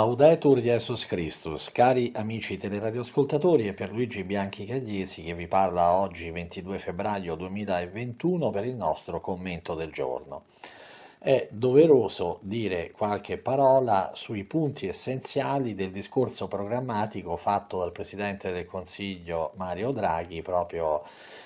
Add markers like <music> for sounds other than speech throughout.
Laudetur Jesus Christus, cari amici teleradioascoltatori, e per Luigi Bianchi Cagliesi che vi parla oggi 22 febbraio 2021 per il nostro commento del giorno è doveroso dire qualche parola sui punti essenziali del discorso programmatico fatto dal Presidente del Consiglio Mario Draghi proprio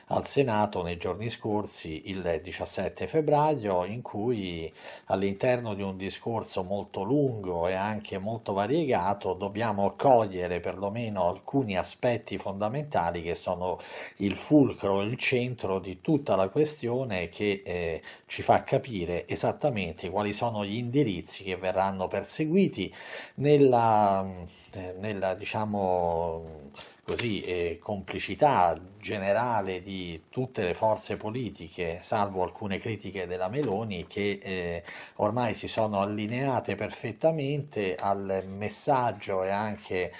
al Senato nei giorni scorsi, il 17 febbraio, in cui all'interno di un discorso molto lungo e anche molto variegato dobbiamo cogliere perlomeno alcuni aspetti fondamentali che sono il fulcro, il centro di tutta la questione che eh, ci fa capire esattamente esattamente quali sono gli indirizzi che verranno perseguiti nella, eh, nella diciamo, così, eh, complicità generale di tutte le forze politiche, salvo alcune critiche della Meloni, che eh, ormai si sono allineate perfettamente al messaggio e anche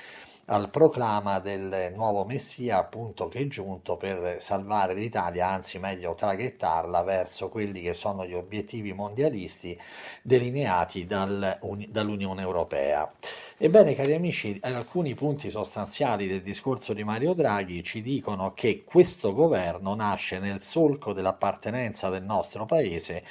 al proclama del nuovo Messia appunto che è giunto per salvare l'Italia, anzi meglio traghettarla verso quelli che sono gli obiettivi mondialisti delineati dal, un, dall'Unione Europea. Ebbene cari amici, alcuni punti sostanziali del discorso di Mario Draghi ci dicono che questo governo nasce nel solco dell'appartenenza del nostro Paese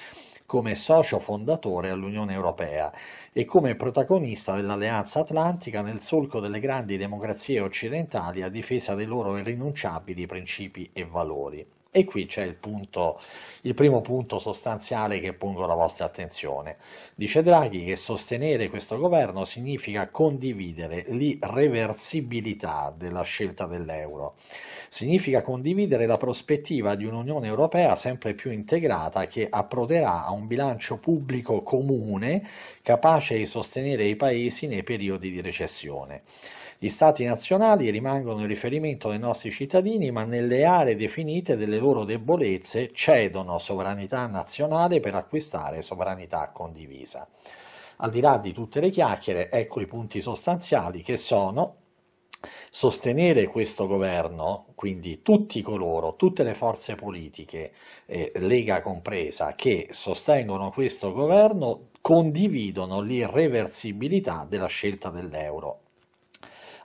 come socio fondatore all'Unione Europea e come protagonista dell'Alleanza Atlantica nel solco delle grandi democrazie occidentali a difesa dei loro irrinunciabili principi e valori. E qui c'è il, punto, il primo punto sostanziale che pongo alla vostra attenzione. Dice Draghi che sostenere questo governo significa condividere l'irreversibilità della scelta dell'euro, significa condividere la prospettiva di un'Unione Europea sempre più integrata che approderà a un bilancio pubblico comune capace di sostenere i paesi nei periodi di recessione. Gli stati nazionali rimangono il riferimento dei nostri cittadini, ma nelle aree definite delle loro debolezze cedono sovranità nazionale per acquistare sovranità condivisa. Al di là di tutte le chiacchiere, ecco i punti sostanziali che sono sostenere questo governo, quindi tutti coloro, tutte le forze politiche, eh, Lega compresa, che sostengono questo governo, condividono l'irreversibilità della scelta dell'euro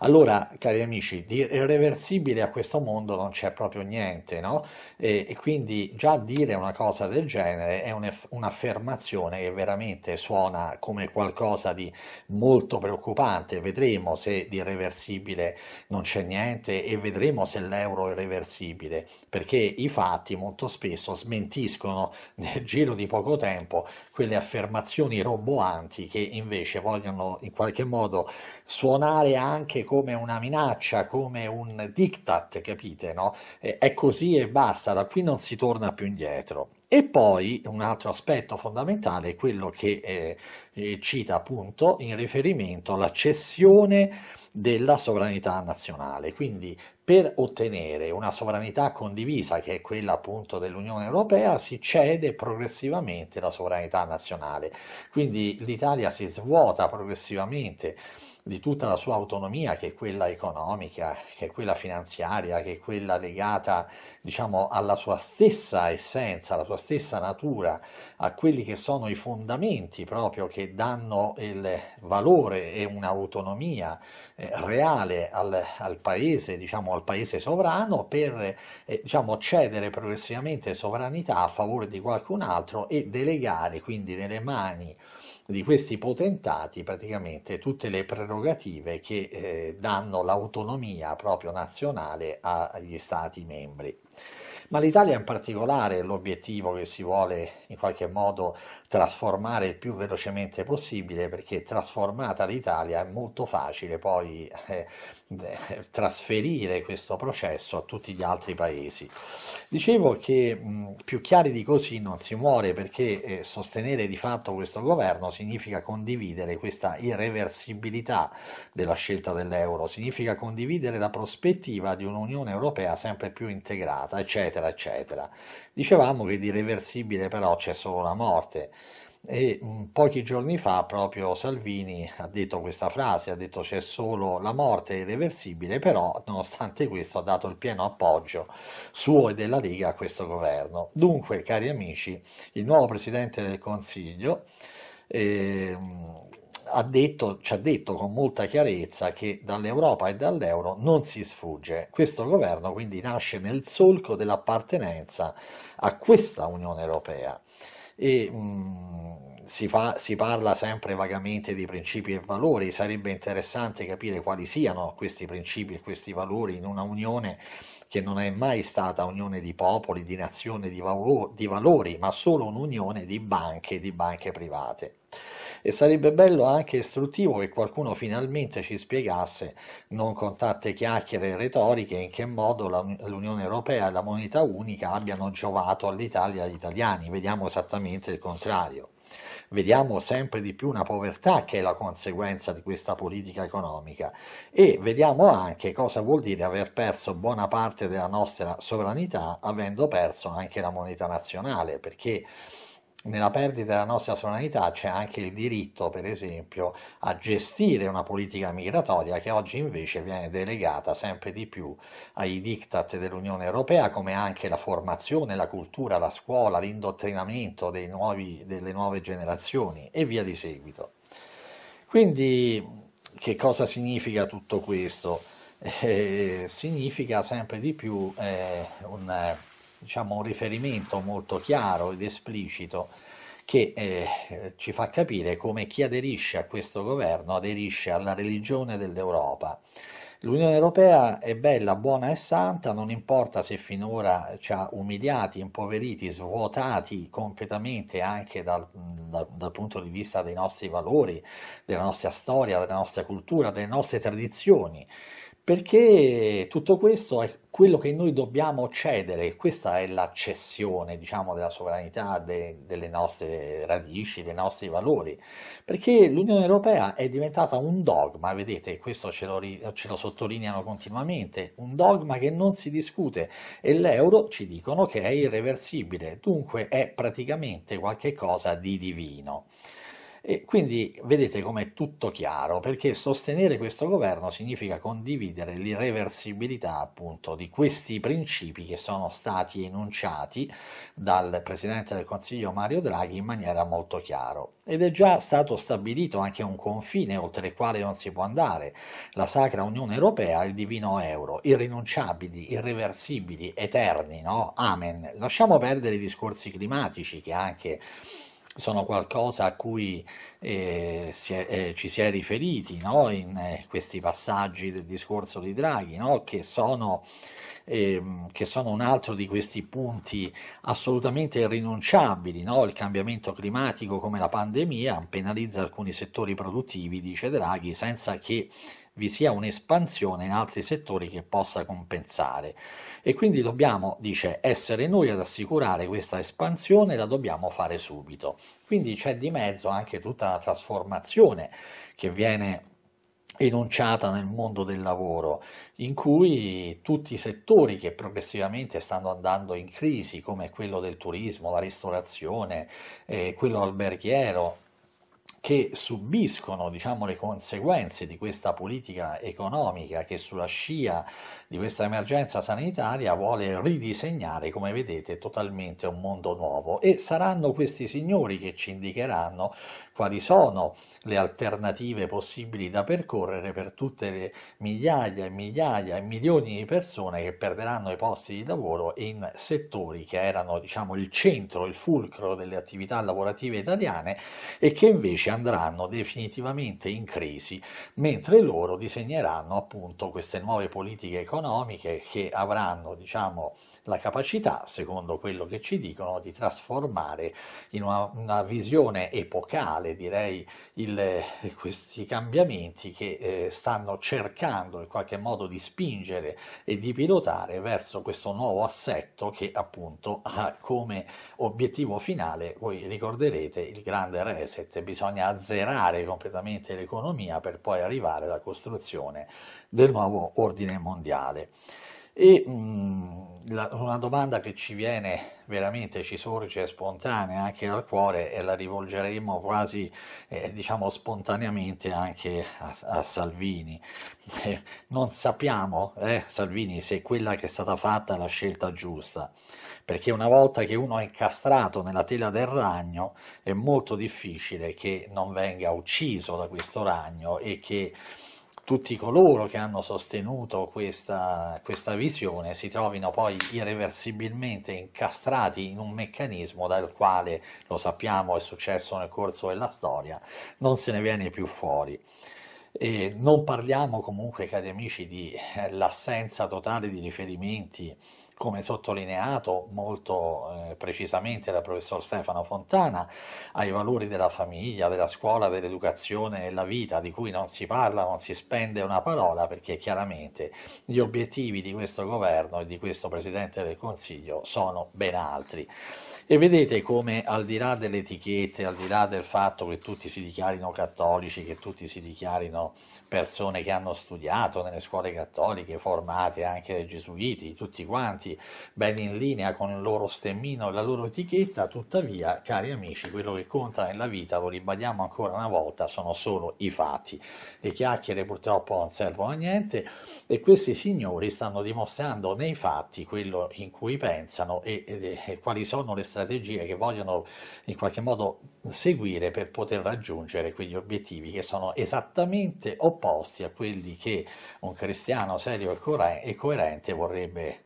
allora, cari amici, di irreversibile a questo mondo non c'è proprio niente, no? E, e, quindi già dire una cosa del genere è un'affermazione che veramente suona come qualcosa di molto preoccupante. Vedremo se di irreversibile non c'è niente e vedremo se l'euro è irreversibile, perché i fatti molto spesso smentiscono <laughs> nel giro di poco tempo quelle affermazioni roboanti che invece vogliono in qualche modo suonare anche come una minaccia, come un diktat, capite? No? È così e basta, da qui non si torna più indietro. E poi un altro aspetto fondamentale è quello che eh, eh cita appunto in riferimento alla cessione della sovranità nazionale, quindi per ottenere una sovranità condivisa, che è quella appunto dell'Unione Europea, si cede progressivamente la sovranità nazionale. Quindi l'Italia si svuota progressivamente di tutta la sua autonomia, che è quella economica, che è quella finanziaria, che è quella legata diciamo, alla sua stessa essenza, alla sua stessa natura, a quelli che sono i fondamenti proprio che danno il valore e un'autonomia eh, reale al, al paese, diciamo al paese sovrano per eh, diciamo, cedere progressivamente sovranità a favore di qualcun altro e delegare quindi nelle mani di questi potentati praticamente tutte le prerogative che eh, danno l'autonomia proprio nazionale agli stati membri. Ma l'Italia in particolare è l'obiettivo che si vuole in qualche modo trasformare il più velocemente possibile perché trasformata l'Italia è molto facile poi eh, trasferire questo processo a tutti gli altri paesi. Dicevo che mh, più chiari di così non si muore perché eh, sostenere di fatto questo governo significa condividere questa irreversibilità della scelta dell'euro, significa condividere la prospettiva di un'Unione Europea sempre più integrata, eccetera, eccetera. Dicevamo che di reversibile però c'è solo la morte e mm, pochi giorni fa proprio Salvini ha detto questa frase, ha detto c'è solo la morte irreversibile, però nonostante questo ha dato il pieno appoggio suo e della Lega a questo governo. Dunque, cari amici, il nuovo Presidente del Consiglio eh, ha detto, ci ha detto con molta chiarezza che dall'Europa e dall'euro non si sfugge. Questo governo quindi nasce nel solco dell'appartenenza a questa Unione Europea e mh, mm, si, fa, si parla sempre vagamente di principi e valori, sarebbe interessante capire quali siano questi principi e questi valori in una unione che non è mai stata unione di popoli, di nazioni, di, valo- di valori, ma solo un'unione di banche, di banche private e sarebbe bello anche istruttivo che qualcuno finalmente ci spiegasse, non con tante chiacchiere e retoriche, in che modo l'Unione Europea e la moneta unica abbiano giovato all'Italia e agli italiani. Vediamo esattamente il contrario vediamo sempre di più una povertà che è la conseguenza di questa politica economica e vediamo anche cosa vuol dire aver perso buona parte della nostra sovranità avendo perso anche la moneta nazionale perché nella perdita della nostra sovranità c'è anche il diritto, per esempio, a gestire una politica migratoria che oggi invece viene delegata sempre di più ai diktat dell'Unione Europea, come anche la formazione, la cultura, la scuola, l'indottrinamento nuovi, delle nuove generazioni e via di seguito. Quindi, che cosa significa tutto questo? Eh, significa sempre di più eh, un diciamo, un riferimento molto chiaro ed esplicito che eh, ci fa capire come chi aderisce a questo governo aderisce alla religione dell'Europa. L'Unione Europea è bella, buona e santa, non importa se finora ci ha umiliati, impoveriti, svuotati completamente anche dal, dal, dal, punto di vista dei nostri valori, della nostra storia, della nostra cultura, delle nostre tradizioni perché tutto questo è quello che noi dobbiamo cedere, questa è la cessione diciamo, della sovranità de, delle nostre radici, dei nostri valori, perché l'Unione Europea è diventata un dogma, vedete, questo ce lo, ce lo sottolineano continuamente, un dogma che non si discute e l'euro ci dicono che è irreversibile, dunque è praticamente qualcosa di divino. E quindi vedete com'è tutto chiaro, perché sostenere questo governo significa condividere l'irreversibilità appunto di questi principi che sono stati enunciati dal Presidente del Consiglio Mario Draghi in maniera molto chiara. Ed è già stato stabilito anche un confine oltre il quale non si può andare, la Sacra Unione Europea e il Divino Euro, irrinunciabili, irreversibili, eterni, no? Amen. Lasciamo perdere i discorsi climatici che anche sono qualcosa a cui eh, si è, eh, ci si è riferiti no? in eh, questi passaggi del discorso di Draghi, no? che sono ehm, che sono un altro di questi punti assolutamente irrinunciabili, no? il cambiamento climatico come la pandemia penalizza alcuni settori produttivi, dice Draghi, senza che vi sia un'espansione in altri settori che possa compensare e quindi dobbiamo, dice, essere noi ad assicurare questa espansione, la dobbiamo fare subito. Quindi c'è di mezzo anche tutta la trasformazione che viene enunciata nel mondo del lavoro, in cui tutti i settori che progressivamente stanno andando in crisi, come quello del turismo, la ristorazione, eh, quello alberghiero, che subiscono diciamo, le conseguenze di questa politica economica che sulla scia di questa emergenza sanitaria vuole ridisegnare, come vedete, totalmente un mondo nuovo e saranno questi signori che ci indicheranno quali sono le alternative possibili da percorrere per tutte le migliaia e migliaia e milioni di persone che perderanno i posti di lavoro in settori che erano diciamo il centro, il fulcro delle attività lavorative italiane e che invece andranno definitivamente in crisi, mentre loro disegneranno appunto queste nuove politiche economiche che avranno diciamo la capacità, secondo quello che ci dicono, di trasformare in una, una visione epocale generale direi il, eh, questi cambiamenti che eh, stanno cercando in qualche modo di spingere e di pilotare verso questo nuovo assetto che appunto ha come obiettivo finale, voi ricorderete, il grande reset, bisogna azzerare completamente l'economia per poi arrivare alla costruzione del nuovo ordine mondiale. E mh, mm, la, una domanda che ci viene veramente, ci sorge spontanea anche dal cuore e la rivolgeremo quasi, eh, diciamo, spontaneamente anche a, a Salvini. Eh, non sappiamo, eh, Salvini, se quella che è stata fatta è la scelta giusta, perché una volta che uno è incastrato nella tela del ragno è molto difficile che non venga ucciso da questo ragno e che tutti coloro che hanno sostenuto questa, questa visione si trovino poi irreversibilmente incastrati in un meccanismo dal quale, lo sappiamo, è successo nel corso della storia, non se ne viene più fuori. E non parliamo comunque, cari amici, dell'assenza eh, totale di riferimenti come sottolineato molto eh, precisamente dal professor Stefano Fontana, ai valori della famiglia, della scuola, dell'educazione e della vita, di cui non si parla, non si spende una parola, perché chiaramente gli obiettivi di questo governo e di questo Presidente del Consiglio sono ben altri. E vedete come al di là delle etichette, al di là del fatto che tutti si dichiarino cattolici, che tutti si dichiarino persone che hanno studiato nelle scuole cattoliche, formate anche dai gesuiti, tutti quanti, prodotti ben in linea con il loro stemmino e la loro etichetta, tuttavia, cari amici, quello che conta nella vita, lo ribadiamo ancora una volta, sono solo i fatti. Le chiacchiere purtroppo non servono a niente e questi signori stanno dimostrando nei fatti quello in cui pensano e, e, e quali sono le strategie che vogliono in qualche modo seguire per poter raggiungere quegli obiettivi che sono esattamente opposti a quelli che un cristiano serio e coerente vorrebbe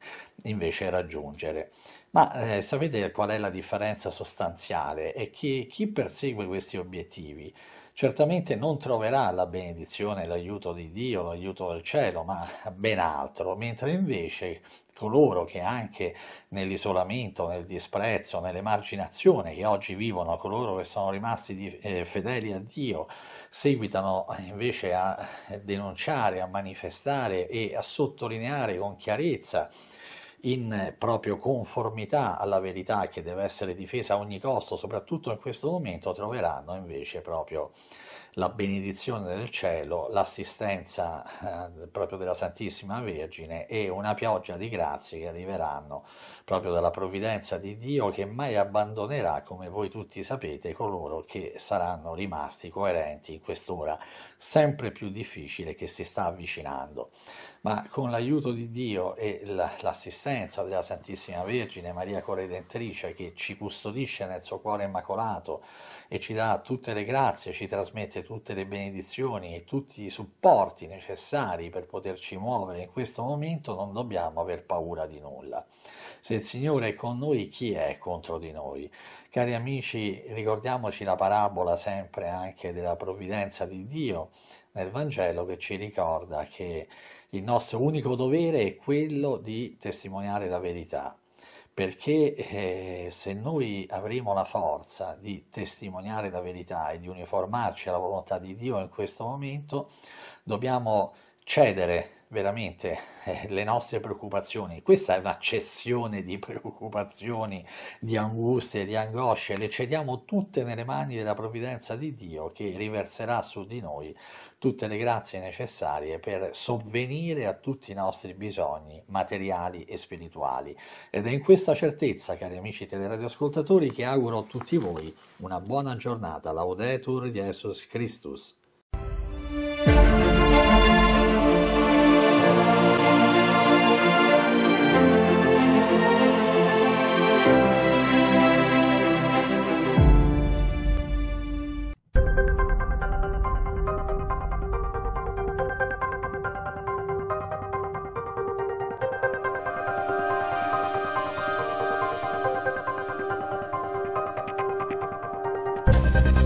invece raggiungere. Ma eh, sapete qual è la differenza sostanziale? È che chi persegue questi obiettivi certamente non troverà la benedizione, l'aiuto di Dio, l'aiuto del cielo, ma ben altro, mentre invece coloro che anche nell'isolamento, nel disprezzo, nell'emarginazione che oggi vivono, coloro che sono rimasti di, eh, fedeli a Dio, seguitano eh, invece a denunciare, a manifestare e a sottolineare con chiarezza in proprio conformità alla verità che deve essere difesa a ogni costo, soprattutto in questo momento, troveranno invece proprio la benedizione del cielo, l'assistenza eh, proprio della Santissima Vergine e una pioggia di grazie che arriveranno proprio dalla provvidenza di Dio che mai abbandonerà, come voi tutti sapete, coloro che saranno rimasti coerenti in quest'ora sempre più difficile che si sta avvicinando. Ma con l'aiuto di Dio e l'assistenza della Santissima Vergine Maria Corredentrice che ci custodisce nel suo cuore immacolato e ci dà tutte le grazie, ci trasmette tutte le benedizioni e tutti i supporti necessari per poterci muovere in questo momento, non dobbiamo aver paura di nulla. Se il Signore è con noi, chi è contro di noi? Cari amici, ricordiamoci la parabola sempre anche della provvidenza di Dio nel Vangelo che ci ricorda che il nostro unico dovere è quello di testimoniare la verità, perché eh, se noi avremo la forza di testimoniare la verità e di uniformarci alla volontà di Dio in questo momento, dobbiamo cedere veramente eh, le nostre preoccupazioni. Questa è un'accessione di preoccupazioni, di angustie, di angosce, le cediamo tutte nelle mani della provvidenza di Dio che riverserà su di noi tutte le grazie necessarie per sovvenire a tutti i nostri bisogni materiali e spirituali. Ed è in questa certezza, cari amici teleradioascoltatori, che auguro a tutti voi una buona giornata. Laudetur Jesus Christus. Thank you.